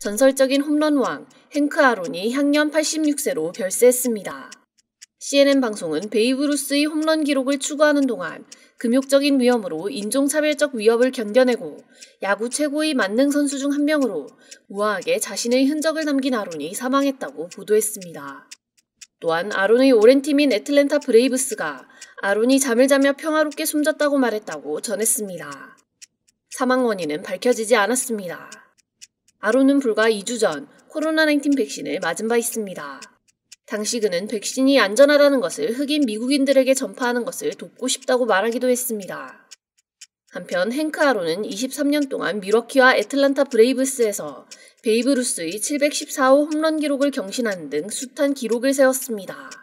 전설적인 홈런왕 행크 아론이 향년 86세로 별세했습니다. CNN 방송은 베이브 루스의 홈런 기록을 추구하는 동안 금욕적인 위험으로 인종차별적 위협을 견뎌내고 야구 최고의 만능 선수 중 한 명으로 우아하게 자신의 흔적을 남긴 아론이 사망했다고 보도했습니다. 또한 아론의 오랜 팀인 애틀랜타 브레이브스가 아론이 잠을 자며 평화롭게 숨졌다고 말했다고 전했습니다. 사망 원인은 밝혀지지 않았습니다. 아론은 불과 2주 전 코로나19 백신을 맞은 바 있습니다. 당시 그는 백신이 안전하다는 것을 흑인 미국인들에게 전파하는 것을 돕고 싶다고 말하기도 했습니다. 한편 행크 아론은 23년 동안 미러키와 애틀란타 브레이브스에서 베이브 루스의 714호 홈런 기록을 경신하는 등 숱한 기록을 세웠습니다.